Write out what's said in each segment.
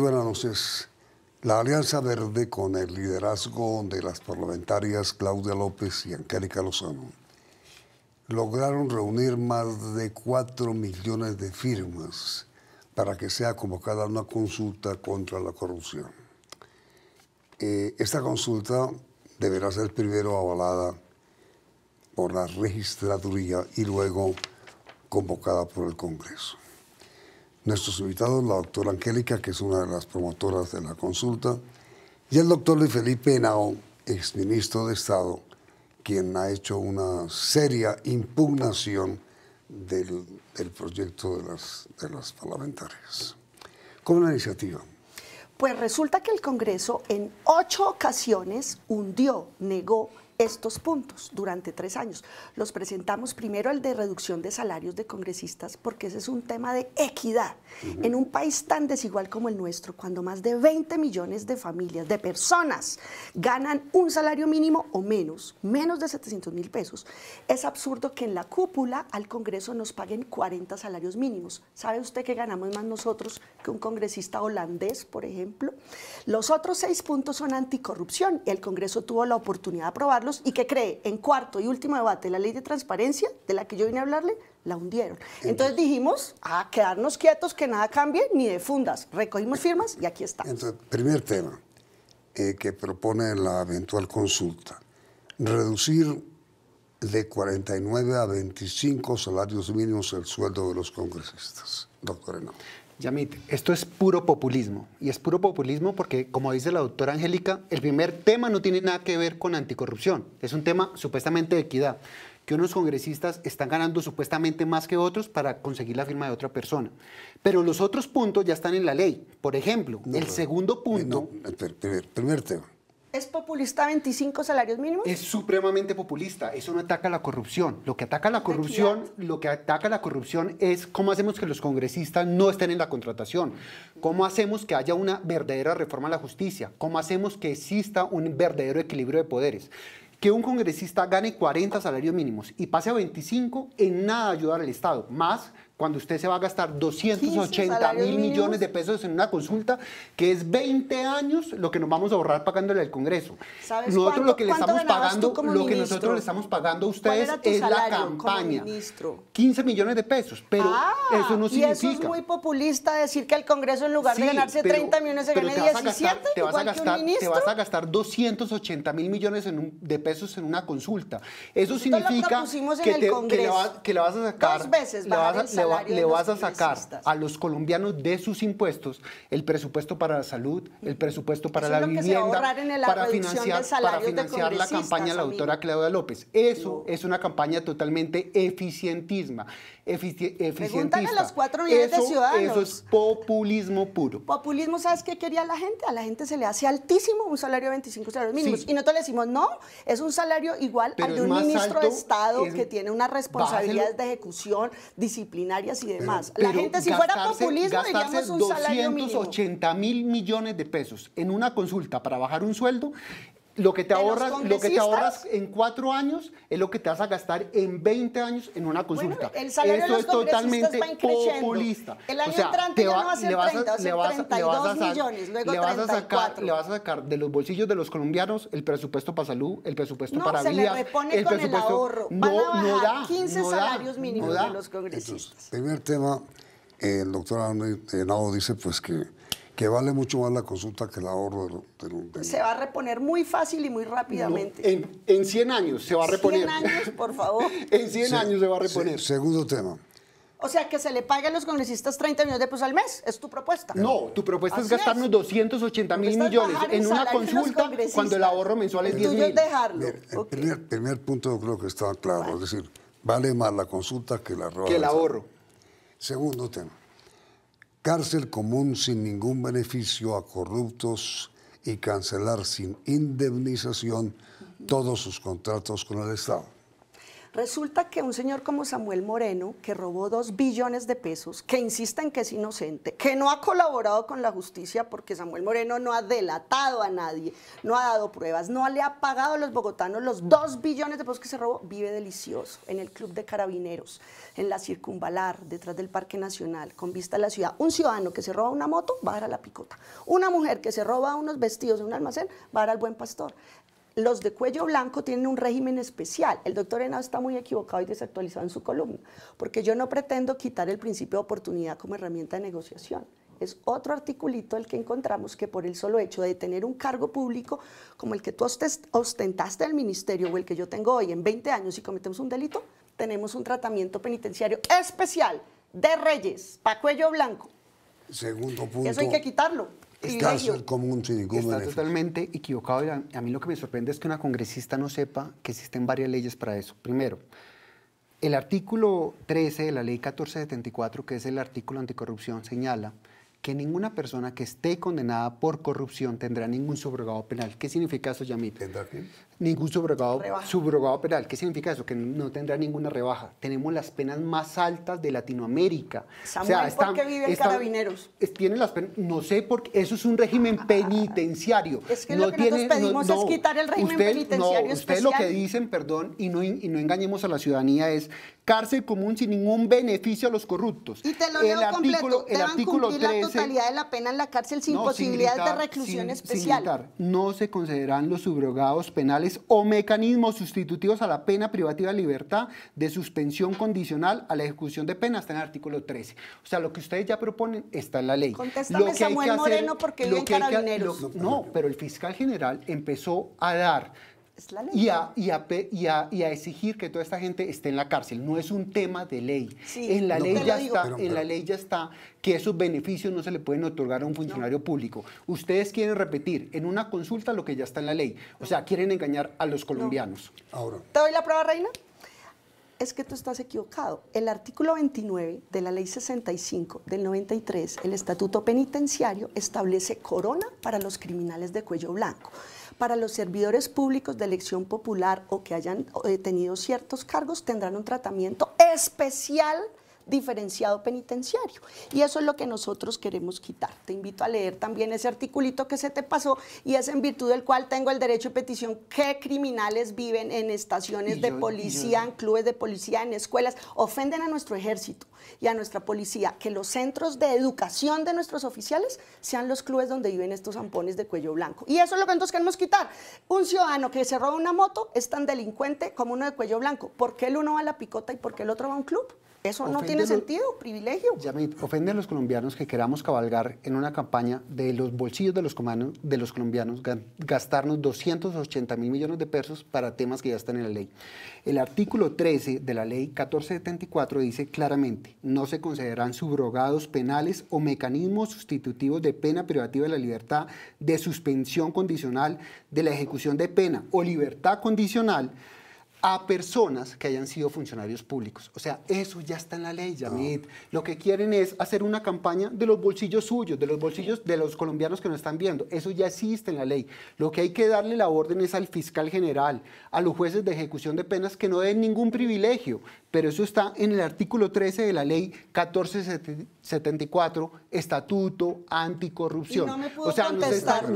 buenas noches. La Alianza Verde, con el liderazgo de las parlamentarias Claudia López y Angélica Lozano, lograron reunir más de 4 millones de firmas para que sea convocada una consulta contra la corrupción. Eh, esta consulta deberá ser primero avalada por la registraduría y luego convocada por el Congreso nuestros invitados, la doctora Angélica, que es una de las promotoras de la consulta, y el doctor Luis Felipe Henao, exministro de Estado, quien ha hecho una seria impugnación del, proyecto de las, de las parlamentarias. ¿Cómo la iniciativa? Pues resulta que el Congreso en ocho ocasiones hundió, negó estos puntos durante tres años. Los presentamos primero el de reducción de salarios de congresistas, porque ese es un tema de equidad. En un país tan desigual como el nuestro, cuando más de 20 millones de familias, de personas, ganan un salario mínimo o menos, menos de 700 mil pesos, es absurdo que en la cúpula al Congreso nos paguen 40 salarios mínimos. ¿Sabe usted que ganamos más nosotros que un congresista holandés, por ejemplo? Los otros seis puntos son anticorrupción. El Congreso tuvo la oportunidad de aprobarlo y que cree en cuarto y último debate la ley de transparencia de la que yo vine a hablarle, la hundieron. Entonces dijimos, a quedarnos quietos, que nada cambie, ni de fundas. Recogimos firmas y aquí está. Entonces, primer tema eh, que propone la eventual consulta, reducir de 49 a 25 salarios mínimos el sueldo de los congresistas. Doctor Yamit, esto es puro populismo. Y es puro populismo porque, como dice la doctora Angélica, el primer tema no tiene nada que ver con anticorrupción. Es un tema supuestamente de equidad. Que unos congresistas están ganando supuestamente más que otros para conseguir la firma de otra persona. Pero los otros puntos ya están en la ley. Por ejemplo, el segundo eh, punto. No, primer tema. ¿Es populista 25 salarios mínimos? Es supremamente populista. Eso no ataca la corrupción. Lo que ataca la corrupción, ¿ah? lo que ataca la corrupción es cómo hacemos que los congresistas no estén en la contratación, cómo hacemos que haya una verdadera reforma a la justicia, cómo hacemos que exista un verdadero equilibrio de poderes. Que un congresista gane 40 salarios mínimos y pase a 25 en nada ayudar al Estado, más cuando usted se va a gastar 280 mil millones de pesos en una consulta, que es 20 años lo que nos vamos a ahorrar pagándole al Congreso. ¿Sabes nosotros lo que le estamos pagando, lo que nosotros le estamos pagando a ustedes es la campaña. 15 millones de pesos, pero ah, eso no significa. es muy populista decir que el Congreso en lugar de ganarse 30 millones se gane 17, a gastar, te vas a gastar, 280 mil millones de pesos en una consulta. Eso significa que, que, la, vas a sacar. Dos veces, vas a, le vas a sacar a los colombianos de sus impuestos el presupuesto para la salud, el presupuesto para la vivienda, para financiar, para financiar la campaña de la autora Claudia López. Eso es una campaña totalmente eficientismo. Efici A los cuatro millones eso, de ciudadanos. Eso es populismo puro. Populismo, ¿sabes qué quería la gente? A la gente se le hace altísimo un salario de 25 salarios mínimos. Y nosotros le decimos, no, es un salario igual al de un ministro de Estado que tiene unas responsabilidades de ejecución disciplinaria y demás. la gente, si fuera populismo, diríamos un 280 mil millones de pesos en una consulta para bajar un sueldo lo que, te ahorras, en cuatro años es lo que te vas a gastar en 20 años en una consulta. Bueno, el salario Esto es totalmente populista. El año o sea, entrante ya no va a ser le vas a, le 32 millones, luego le vas A sacar, le vas a sacar de los bolsillos de los colombianos el presupuesto para salud, el presupuesto para se el presupuesto, el ahorro. Van no, a da, 15 salarios mínimos de los congresistas. primer tema, el doctor Arnold eh, dice pues que que vale mucho más la consulta que el ahorro Se va a reponer muy fácil y muy rápidamente. en, 100 años se va a reponer. 100 años, por favor. en 100 años se va a reponer. segundo tema. O sea, que se le paguen los congresistas 30 millones de pesos al mes. Es tu propuesta. No, tu propuesta es gastarnos 280 mil millones en una consulta cuando el ahorro mensual es 10 mil. dejarlo. el primer, primer, punto creo que estaba claro. Es decir, vale más la consulta que, que el ahorro. Segundo tema cárcel común sin ningún beneficio a corruptos y cancelar sin indemnización todos sus contratos con el Estado. Resulta que un señor como Samuel Moreno, que robó dos billones de pesos, que insiste en que es inocente, que no ha colaborado con la justicia porque Samuel Moreno no ha delatado a nadie, no ha dado pruebas, no le ha pagado a los bogotanos los dos billones de pesos que se robó, vive delicioso en el Club de Carabineros, en la Circunvalar, detrás del Parque Nacional, con vista a la ciudad. Un ciudadano que se roba una moto va a dar a la picota. Una mujer que se roba unos vestidos en un almacén va a dar al buen pastor los de cuello blanco tienen un régimen especial. El doctor Henao está muy equivocado y desactualizado en su columna, porque yo no pretendo quitar el principio de oportunidad como herramienta de negociación. Es otro articulito el que encontramos que por el solo hecho de tener un cargo público como el que tú ostentaste en el ministerio o el que yo tengo hoy en 20 años y cometemos un delito, tenemos un tratamiento penitenciario especial de reyes para cuello blanco. Segundo punto. Eso hay que quitarlo. Es cárcel común sin ningún Está totalmente equivocado. Y a mí lo que me sorprende es que una congresista no sepa que existen varias leyes para eso. Primero, el artículo 13 de la ley 1474, que es el artículo anticorrupción, señala que ninguna persona que esté condenada por corrupción tendrá ningún subrogado penal. ¿Qué significa eso, Yamit? ¿Tendrá ningún subrogado, subrogado, penal. ¿Qué significa eso? Que no tendrá ninguna rebaja. Tenemos las penas más altas de Latinoamérica. Samuel, o ¿por qué viven carabineros? Tienen las no sé, porque eso es un régimen ah, penitenciario. lo que tiene, pedimos es quitar el régimen penitenciario no, Usted lo que dicen, perdón, y no, y no engañemos a la ciudadanía, es cárcel común sin ningún beneficio a los corruptos. Y te lo digo el Artículo, el artículo la totalidad de la pena en la cárcel sin posibilidad de reclusión especial. no se concederán los subrogados penales o mecanismos sustitutivos a la pena privativa de libertad de suspensión condicional a la ejecución de pena, está en el artículo 13. O sea, lo que ustedes ya proponen está en la ley. Contéstame, Samuel Moreno, porque en carabineros. no, pero el fiscal general empezó a dar y a, exigir que toda esta gente esté en la cárcel. No es un tema de ley. en la ley ya está, en la ley ya está que esos beneficios no se le pueden otorgar a un funcionario público. Ustedes quieren repetir en una consulta lo que ya está en la ley. O sea, quieren engañar a los colombianos. Ahora. ¿Te doy la prueba, Reina? es que tú estás equivocado. El artículo 29 de la ley 65 del 93, el estatuto penitenciario, establece corona para los criminales de cuello blanco para los servidores públicos de elección popular o que hayan eh, tenido ciertos cargos tendrán un tratamiento especial diferenciado penitenciario. Y eso es lo que nosotros queremos quitar. Te invito a leer también ese articulito que se te pasó y es en virtud del cual tengo el derecho de petición que criminales viven en estaciones de policía, en clubes de policía, en escuelas, ofenden a nuestro ejército y a nuestra policía que los centros de educación de nuestros oficiales sean los clubes donde viven estos zampones de cuello blanco. Y eso es lo que entonces queremos quitar. Un ciudadano que se roba una moto es tan delincuente como uno de cuello blanco. ¿Por qué el uno va a la picota y por qué el otro va a un club? Eso no tiene sentido, privilegio. Yamit, ofende a los colombianos que queramos cabalgar en una campaña de los bolsillos de los, comanos, de los colombianos, gastarnos 280 mil millones de pesos para temas que ya están en la ley. El artículo 13 de la ley 1474 dice claramente, no se consideran subrogados penales o mecanismos sustitutivos de pena privativa de la libertad, de suspensión condicional de la ejecución de pena o libertad condicional a personas que hayan sido funcionarios públicos. O sea, eso ya está en la ley, Yamit. Lo que quieren es hacer una campaña de los bolsillos suyos, de los bolsillos de los colombianos que nos están viendo. Eso ya existe en la ley. Lo que hay que darle la orden es al fiscal general, a los jueces de ejecución de penas que no den ningún privilegio, pero eso está en el artículo 13 de la ley 1474, Estatuto Anticorrupción. No me pudo o sea, nos están,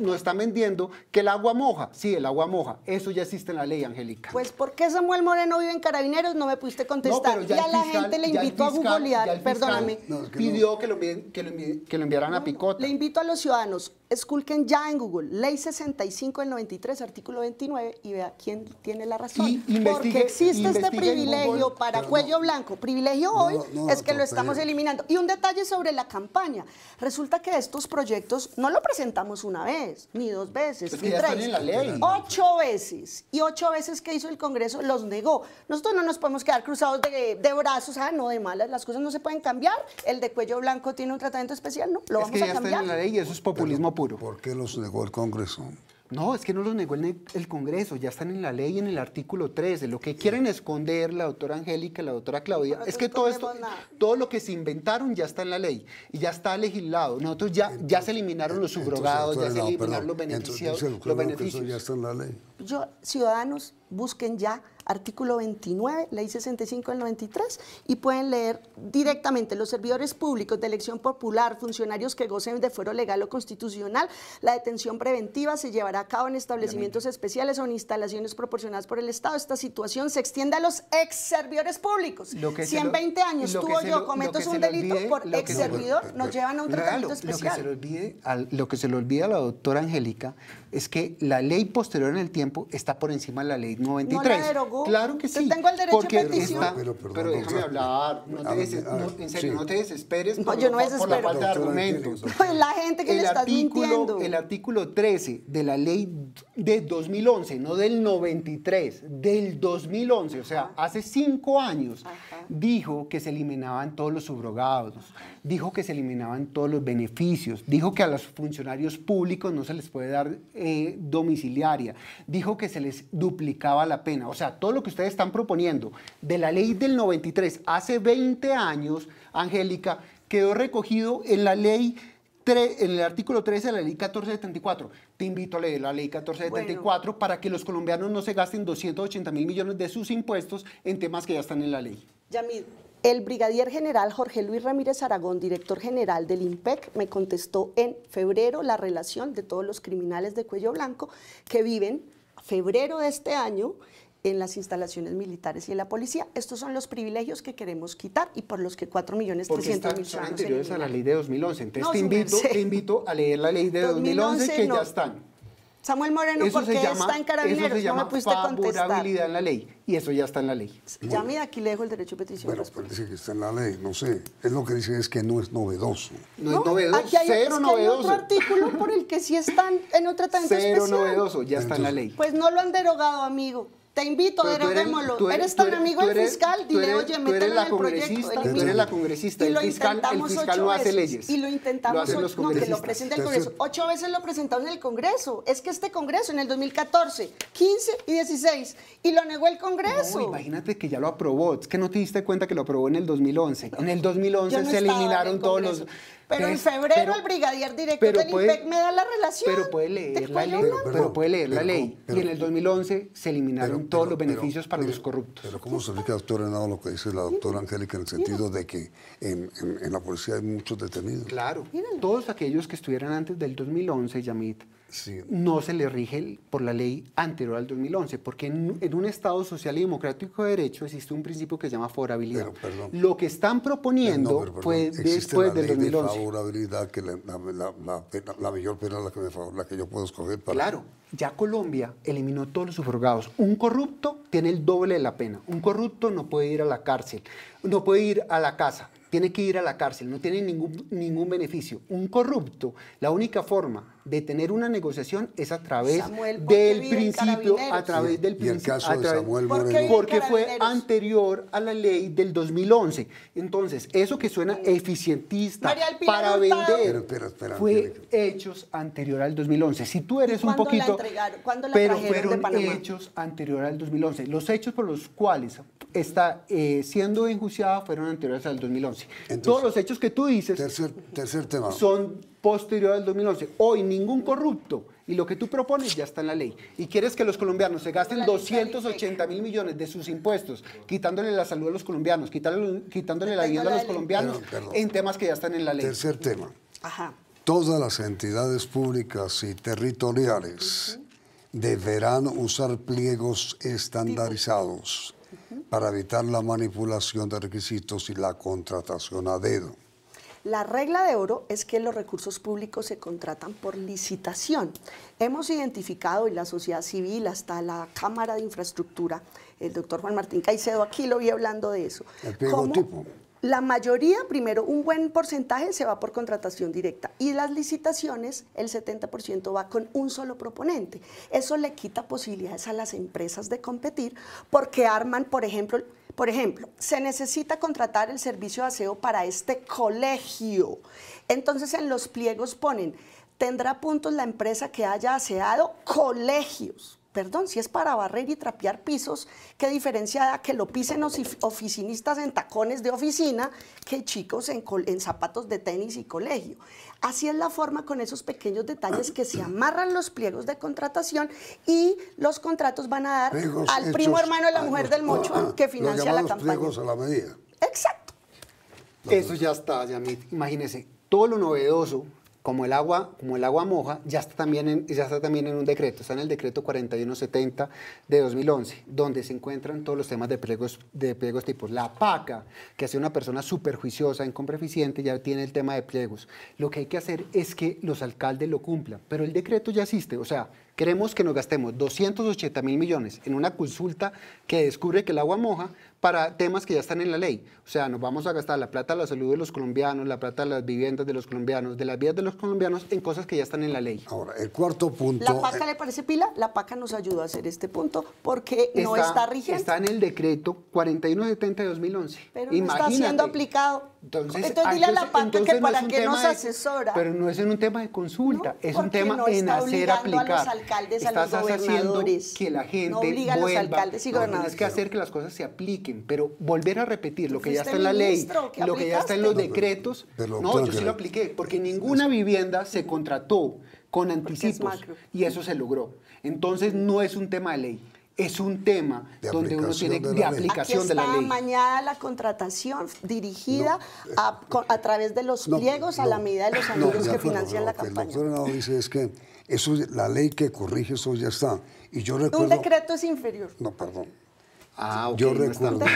nos, están, vendiendo que el agua moja, sí, el agua moja, eso ya existe en la ley, Angélica. Pues ¿por qué Samuel Moreno vive en Carabineros? No me pudiste contestar. y a la gente le invito a googlear, perdóname. pidió que lo, que, lo, que lo enviaran a Picota. Le invito a los ciudadanos, Esculquen ya en Google, Ley 65 del 93, artículo 29, y vea quién tiene la razón. Porque existe este privilegio para cuello blanco. Privilegio hoy es que lo estamos eliminando. Y un detalle sobre la campaña. Resulta que estos proyectos no lo presentamos una vez, ni dos veces, ni tres. Ocho veces. Y ocho veces que hizo el Congreso los negó. Nosotros no nos podemos quedar cruzados de, brazos, ah, no, de malas, las cosas no se pueden cambiar. El de cuello blanco tiene un tratamiento especial, no, lo vamos que a cambiar. Está en la ley y eso es populismo ¿Por qué los negó el Congreso? No, es que no los negó el, Congreso, ya están en la ley, en el artículo 13. Lo que quieren esconder la doctora Angélica, la doctora Claudia, es que todo esto, todo lo que se inventaron ya está en la ley y ya está legislado. Nosotros ya, ya se eliminaron los subrogados, ya se eliminaron los beneficiados, los beneficios. ya está en la ley. ciudadanos, busquen ya artículo 29, ley 65 del 93, y pueden leer directamente los servidores públicos de elección popular, funcionarios que gocen de fuero legal o constitucional, la detención preventiva se llevará a cabo en establecimientos especiales o en instalaciones proporcionadas por el Estado. Esta situación se extiende a los ex servidores públicos. si en 20 años tú o yo cometes un delito por ex servidor, nos llevan a un tratamiento especial. Lo que se le olvida a la doctora Angélica es que la ley posterior en el tiempo está por encima de la ley 93. Claro que sí. tengo el derecho pero, déjame hablar. No te, en serio, no te desesperes por, la falta de argumentos. Pues la gente que le está mintiendo. El artículo 13 de la ley de 2011, no del 93, del 2011, o sea, hace cinco años, dijo que se eliminaban todos los subrogados, dijo que se eliminaban todos los beneficios, dijo que a los funcionarios públicos no se les puede dar... Eh, domiciliaria, dijo que se les duplicaba la pena. O sea, todo lo que ustedes están proponiendo de la ley del 93 hace 20 años, Angélica, quedó recogido en la ley en el artículo 13 de la ley 1474. Te invito a leer la ley 1474 para que los colombianos no se gasten 280 mil millones de sus impuestos en temas que ya están en la ley. El brigadier general Jorge Luis Ramírez Aragón, director general del IMPEC, me contestó en febrero la relación de todos los criminales de cuello blanco que viven febrero de este año en las instalaciones militares y en la policía. Estos son los privilegios que queremos quitar y por los que 4 millones Porque 300 están, anteriores a la ley de 2011. Entonces te, invito, a leer la ley de 2011, que ya están. Samuel Moreno, porque está en Carabineros? Eso se llama no me pudiste favorabilidad en la ley. Y eso ya está en la ley. ya mira, aquí le dejo el derecho de petición. Bueno, pero dice que está en la ley, no sé. Es lo que dice es que no es novedoso. No, es novedoso, aquí hay, cero novedoso. hay otro artículo por el que sí están en otro tratamiento cero novedoso, ya está en la ley. Pues no lo han derogado, amigo. Te invito, derogémoslo. Eres, eres, tan amigo del fiscal, dile, oye, mete el proyecto. Tú eres la congresista, y lo el fiscal, no hace leyes. Y lo intentamos, lo no, que lo presenta el Congreso. Ocho veces lo presentamos en el Congreso. Es que este Congreso, en el 2014, 15 y 16, y lo negó el Congreso. imagínate que ya lo aprobó. Es que no te diste cuenta que lo aprobó en el 2011. En el 2011 se eliminaron todos los pero en febrero el brigadier director del puede, me da la relación. Pero puede leer la ley. Pero, puede leer la ley. y en el 2011 se eliminaron todos los beneficios para los corruptos. Pero ¿cómo se aplica, doctor lo que dice la doctora Angélica en el sentido de que en, la policía hay muchos detenidos? Claro. Vienen Todos aquellos que estuvieran antes del 2011, Yamit, no se le rige por la ley anterior al 2011, porque en, un Estado social y democrático de derecho existe un principio que se llama favorabilidad. lo que están proponiendo después del 2011. favorabilidad, que la, la, la, mayor pena la que, la que yo puedo escoger. Claro, ya Colombia eliminó todos los subrogados. Un corrupto tiene el doble de la pena. Un corrupto no puede ir a la cárcel, no puede ir a la casa, tiene que ir a la cárcel, no tiene ningún, ningún beneficio. Un corrupto, la única forma de tener una negociación es a través del principio, a través del principio, de Samuel porque, porque fue anterior a la ley del 2011. Entonces, eso que suena eficientista para vender fue hechos anterior al 2011. Si tú eres un poquito, la pero fueron hechos anterior al 2011. Los hechos por los cuales está eh, siendo enjuiciada fueron anteriores al 2011. Todos los hechos que tú dices tercer, tema. son posteriores al 2011. Hoy ningún corrupto y lo que tú propones ya está en la ley. Y quieres que los colombianos se gasten 280 mil millones de sus impuestos, quitándole la salud a los colombianos, quitándole, quitándole la vivienda a los colombianos en temas que ya están en la ley. Tercer tema. Todas las entidades públicas y territoriales deberán usar pliegos estandarizados para evitar la manipulación de requisitos y la contratación a dedo. La regla de oro es que los recursos públicos se contratan por licitación. Hemos identificado, y la sociedad civil, hasta la Cámara de Infraestructura, el doctor Juan Martín Caicedo aquí lo vi hablando de eso. El cómo, tipo. La mayoría, primero, un buen porcentaje se va por contratación directa y las licitaciones, el 70% va con un solo proponente. Eso le quita posibilidades a las empresas de competir porque arman, por ejemplo, por ejemplo, se necesita contratar el servicio de aseo para este colegio. Entonces en los pliegos ponen, tendrá puntos la empresa que haya aseado colegios perdón, si es para barrer y trapear pisos, qué diferencia da que lo pisen los oficinistas en tacones de oficina que chicos en, zapatos de tenis y colegio. Así es la forma con esos pequeños detalles que se amarran los pliegos de contratación y los contratos van a dar al primo hermano de la mujer del mocho que financia la campaña. la medida. Exacto. Eso ya está, Yamit. Imagínense, todo lo novedoso como el agua, como el agua moja, ya está, también en, ya está también en un decreto, está en el decreto 4170 de 2011, donde se encuentran todos los temas de pliegos, de pliegos tipos. La paca, que hace una persona superjuiciosa, en compra eficiente, ya tiene el tema de pliegos. Lo que hay que hacer es que los alcaldes lo cumplan, pero el decreto ya existe, o sea, Queremos que nos gastemos 280 mil millones en una consulta que descubre que el agua moja para temas que ya están en la ley. O sea, nos vamos a gastar la plata de la salud de los colombianos, la plata de las viviendas de los colombianos, de las vías de los colombianos en cosas que ya están en la ley. Ahora, el cuarto punto. ¿La PACA eh, le parece pila? La PACA nos ayudó a hacer este punto porque no está rigente. Está en el decreto 4170 de 2011. Pero no está siendo aplicado. Entonces, dile a la PACA que para no qué nos asesora. pero no es en un tema de consulta, es un tema en hacer aplicar. A los alcaldes, Estás a los que la gente no obliga a los alcaldes y gobernadores. Tienes que hacer que las cosas se apliquen, pero volver a repetir lo que ya está este en la ley, lo que ya está en los decretos. no, yo sí lo apliqué, porque ninguna vivienda vivienda se contrató con anticipos y eso se logró. Entonces no es un tema de ley, es un tema donde uno tiene de, aplicación Aquí está de la ley. mañana la contratación dirigida a, través de los pliegos a la medida de los amigos que financian la campaña. El dice es que eso, la ley que corrige eso ya está. Y yo recuerdo, un decreto es inferior. No, perdón. Ah, Yo recuerdo.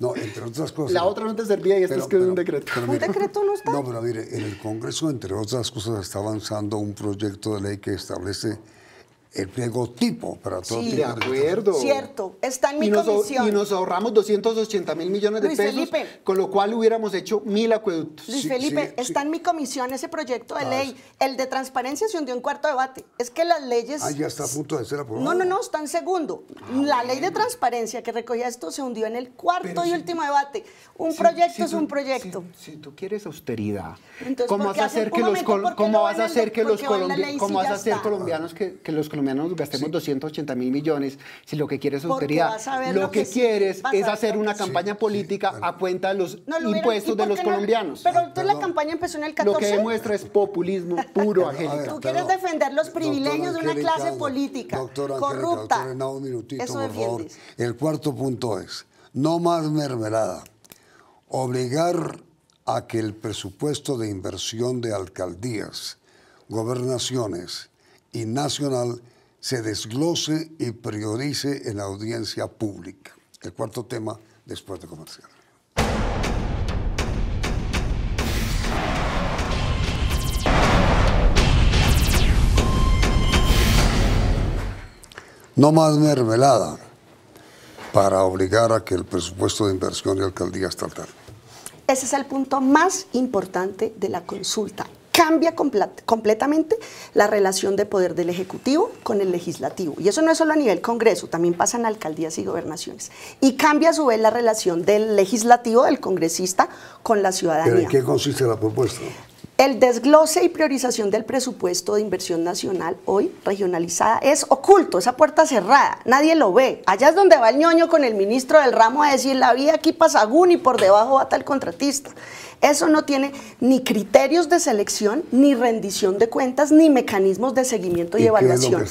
No, entre otras cosas. La otra no te servía y esta es que es un decreto. ¿Un decreto no está? No, pero mire, en el Congreso, entre otras cosas, está avanzando un proyecto de ley que establece el pegotipo para todo de acuerdo. Cierto, está en mi comisión. Y nos ahorramos 280 mil millones de pesos, con lo cual hubiéramos hecho mil acueductos. Luis Felipe, está en mi comisión ese proyecto de ah, ley. El de transparencia se hundió en cuarto debate. Es que las leyes... Ah, ya está a punto de ser aprobado. No, no, no, está en segundo. Ah, la ley de transparencia que recogía esto se hundió en el cuarto y último debate. Un proyecto es un proyecto. Si, tú quieres austeridad, ¿cómo vas a hacer que los, ¿cómo vas a hacer que los colombianos, que los colombianos colombianos nos gastemos 280 mil millones si lo que quieres es austeridad. Lo, que, quieres es hacer una campaña política a cuenta de los impuestos de los colombianos. Pero entonces la campaña empezó en el 14. Lo que demuestra es populismo puro, Angélica. Tú quieres defender los privilegios de una clase política corrupta. El cuarto punto es, no más mermelada. Obligar a que el presupuesto de inversión de alcaldías, gobernaciones y nacional se desglose y priorice en la audiencia pública. El cuarto tema después de comercial. No más mermelada para obligar a que el presupuesto de inversión y alcaldía estatal. Ese es el punto más importante de la consulta, cambia completamente la relación de poder del Ejecutivo con el Legislativo. Y eso no es solo a nivel Congreso, también pasa en alcaldías y gobernaciones. Y cambia a su vez la relación del Legislativo, del congresista, con la ciudadanía. ¿Pero en qué consiste la propuesta? El desglose y priorización del presupuesto de inversión nacional hoy regionalizada es oculto, esa puerta cerrada, nadie lo ve. Allá es donde va el ñoño con el ministro del ramo a decir la vía aquí pasa guni y por debajo va tal contratista. Eso no tiene ni criterios de selección, ni rendición de cuentas, ni mecanismos de seguimiento y, evaluación.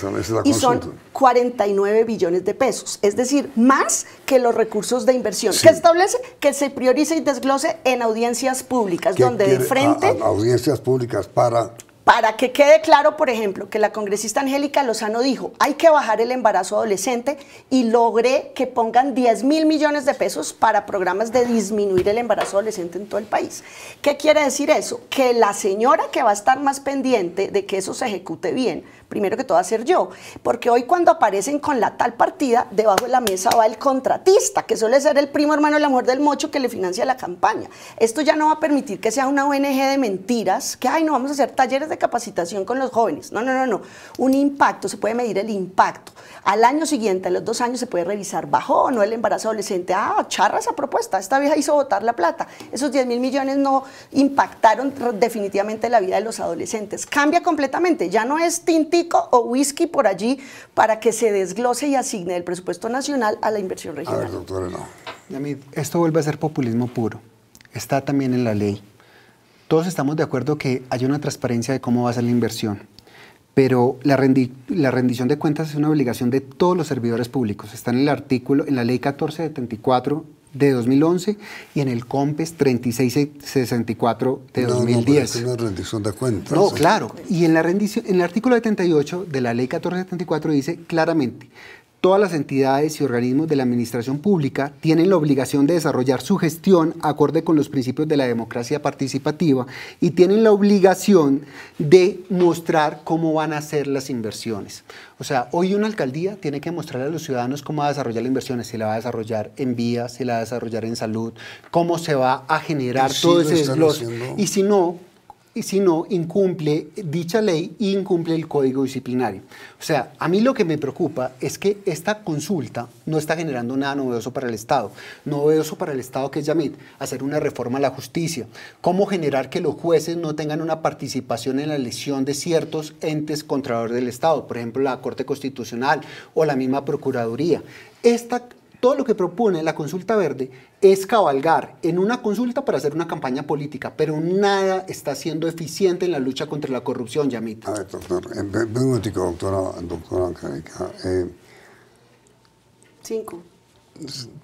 y son 49 billones de pesos, es decir, más que los recursos de inversión, que establece que se priorice y desglose en audiencias públicas, donde de ah, frente... Ah, audiencias públicas para para que quede claro, por ejemplo, que la congresista Angélica Lozano dijo, hay que bajar el embarazo adolescente y logré que pongan 10 mil millones de pesos para programas de disminuir el embarazo adolescente en todo el país. ¿Qué quiere decir eso? Que la señora que va a estar más pendiente de que eso se ejecute bien, primero que todo a ser yo, porque hoy cuando aparecen con la tal partida, debajo de la mesa va el contratista, que suele ser el primo hermano de la mujer del mocho que le financia la campaña. Esto ya no va a permitir que sea una ONG de mentiras, que, ay, no vamos a hacer talleres de capacitación con los jóvenes. No, no, no, no. Un impacto, se puede medir el impacto. Al año siguiente, a los dos años, se puede revisar, bajo o no el embarazo adolescente. Ah, charra esa propuesta, esta vieja hizo votar la plata. Esos 10 mil millones no impactaron definitivamente la vida de los adolescentes. Cambia completamente, ya no es tintín o whisky por allí para que se desglose y asigne el presupuesto nacional a la inversión regional. A ver, esto vuelve a ser populismo puro. Está también en la ley. Todos estamos de acuerdo que hay una transparencia de cómo va a ser la inversión, pero la, la rendición de cuentas es una obligación de todos los servidores públicos. Está en el artículo, en la ley 1474 de 2011 y en el COMPES 3664 de 2010. No, de cuentas. No, claro. Y en, la rendición, en el artículo 78 de la ley 1474 dice claramente, todas las entidades y organismos de la administración pública tienen la obligación de desarrollar su gestión acorde con los principios de la democracia participativa y tienen la obligación de mostrar cómo van a ser las inversiones. O sea, hoy una alcaldía tiene que mostrar a los ciudadanos cómo va a desarrollar las inversiones, si la va a desarrollar en vías, si la va a desarrollar en salud, cómo se va a generar todo ese desglose. Y si no, y si no, incumple dicha ley incumple el código disciplinario. O sea, a mí lo que me preocupa es que esta consulta no está generando nada novedoso para el Estado. Novedoso para el Estado que es Yamit, hacer una reforma a la justicia. Cómo generar que los jueces no tengan una participación en la lesión de ciertos entes contralores del Estado, por ejemplo, la Corte Constitucional o la misma Procuraduría. Esta todo lo que propone la consulta verde es cabalgar en una consulta para hacer una campaña política, pero nada está siendo eficiente en la lucha contra la corrupción, Yamita. A ver, doctor, eh, un momento, doctora, eh, Cinco.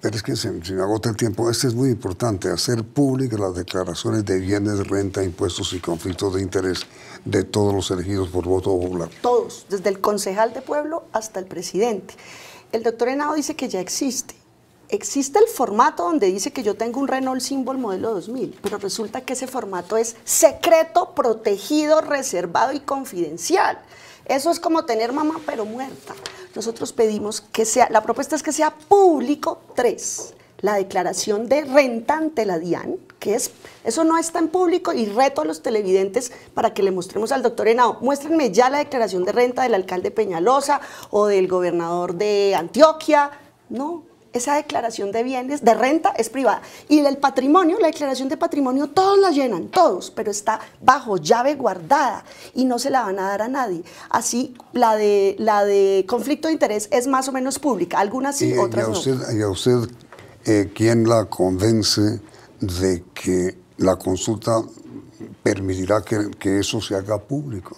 Pero es que se, me agota el tiempo. Este es muy importante, hacer públicas las declaraciones de bienes, renta, impuestos y conflictos de interés de todos los elegidos por voto popular. Todos, desde el concejal de pueblo hasta el presidente el doctor Henao dice que ya existe. Existe el formato donde dice que yo tengo un Renault Symbol modelo 2000, pero resulta que ese formato es secreto, protegido, reservado y confidencial. Eso es como tener mamá pero muerta. Nosotros pedimos que sea, la propuesta es que sea público 3 la declaración de renta ante la DIAN, que es, eso no está en público y reto a los televidentes para que le mostremos al doctor Henao, muéstrenme ya la declaración de renta del alcalde Peñalosa o del gobernador de Antioquia. No, esa declaración de bienes, de renta, es privada. Y el patrimonio, la declaración de patrimonio, todos la llenan, todos, pero está bajo llave guardada y no se la van a dar a nadie. Así, la de, la de conflicto de interés es más o menos pública, algunas sí, eh, otras no eh, la convence de que la consulta permitirá que eso se haga público.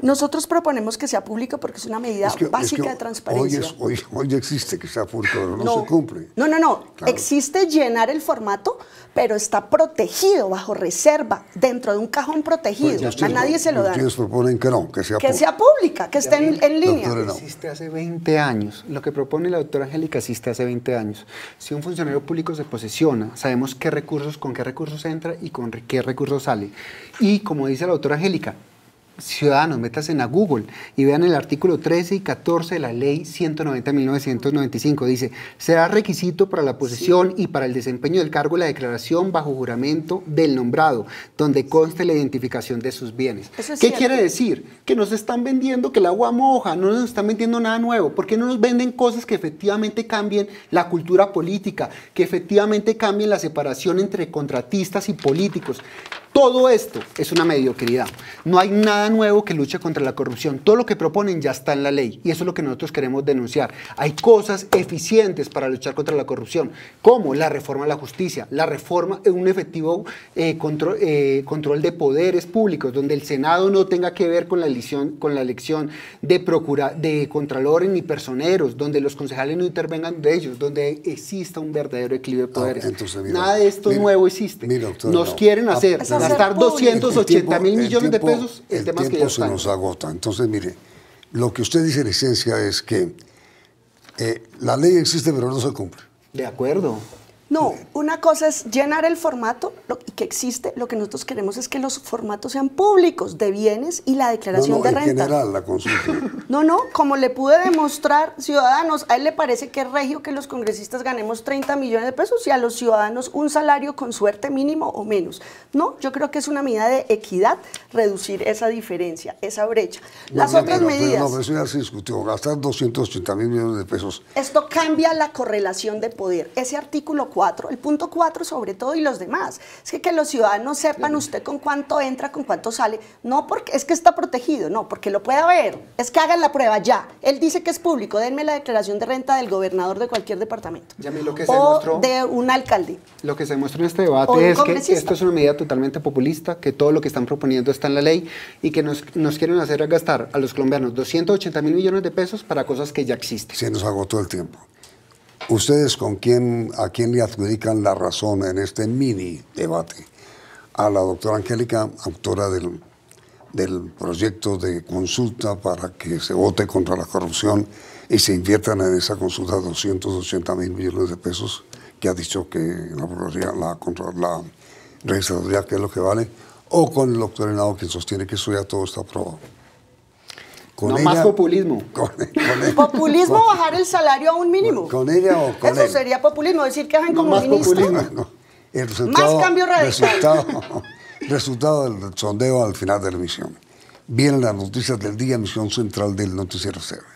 Nosotros proponemos que sea público porque es una medida básica de transparencia. Hoy, existe que sea público, no, se cumple. No, no, no. Existe llenar el formato, pero está protegido, bajo reserva, dentro de un cajón protegido. Pues a nadie se lo dan. Ustedes proponen que no, que sea pública. Que sea pública, que esté en, línea. Existe hace 20 años. Lo que propone la doctora Angélica existe hace 20 años. Si un funcionario público se posesiona, sabemos qué recursos, con qué recursos entra y con qué recursos sale. Y como dice la doctora Angélica, ciudadanos, en a Google y vean el artículo 13 y 14 de la ley 190 1995. Dice, será requisito para la posesión y para el desempeño del cargo la declaración bajo juramento del nombrado, donde conste la identificación de sus bienes. ¿Qué quiere decir? Que nos están vendiendo que el agua moja, no nos están vendiendo nada nuevo. ¿Por qué no nos venden cosas que efectivamente cambien la cultura política, que efectivamente cambien la separación entre contratistas y políticos? Todo esto es una mediocridad. No hay nada nuevo que luche contra la corrupción. Todo lo que proponen ya está en la ley y eso es lo que nosotros queremos denunciar. Hay cosas eficientes para luchar contra la corrupción, como la reforma a la justicia, la reforma en eh, un efectivo eh, eh, control, de poderes públicos, donde el Senado no tenga que ver con la elección, con la elección de, de contralores ni personeros, donde los concejales no intervengan de ellos, donde exista un verdadero equilibrio de ah, poderes. nada de esto nuevo existe. Nos quieren ah, hacer gastar 280 mil millones de pesos el, tiempo se nos agota. Entonces, mire, lo que usted dice en esencia es que eh, la ley existe pero no se cumple. De acuerdo. No, una cosa es llenar el formato lo que existe. Lo que nosotros queremos es que los formatos sean públicos de bienes y la declaración de en general la consulta. No, no, como le pude demostrar, ciudadanos, a él le parece que es regio que los congresistas ganemos 30 millones de pesos y a los ciudadanos un salario con suerte mínimo o menos. No, yo creo que es una medida de equidad reducir esa diferencia, esa brecha. Las otras medidas. No, pero se discutió, gastar 280 mil millones de pesos. Esto cambia la correlación de poder. Ese artículo el punto 4 sobre todo y los demás. Es que, que los ciudadanos sepan usted con cuánto entra, con cuánto sale, no porque es que está protegido, no, porque lo pueda ver, es que hagan la prueba ya. Él dice que es público, denme la declaración de renta del gobernador de cualquier departamento. Ya, lo que se o de un alcalde. Lo que se demuestra en este debate es que esto es una medida totalmente populista, que todo lo que están proponiendo está en la ley y que nos, nos quieren hacer gastar a los colombianos 280 mil millones de pesos para cosas que ya existen. Se nos agotó el tiempo. ¿Ustedes con quién, a quién le adjudican la razón en este mini debate? A la doctora Angélica, autora del, del proyecto de consulta para que se vote contra la corrupción y se inviertan en esa consulta 280 mil millones de pesos, que ha dicho que la la, la Registraduría, que es lo que vale, o con el doctor Henao, que sostiene que eso ya todo está aprobado. Con no más populismo. populismo bajar el salario a un mínimo. Con ella o con Eso sería populismo, decir que hagan como ministro más cambio radical. Resultado, del sondeo al final de la emisión. Vienen las noticias del día, emisión central del Noticiero Cero.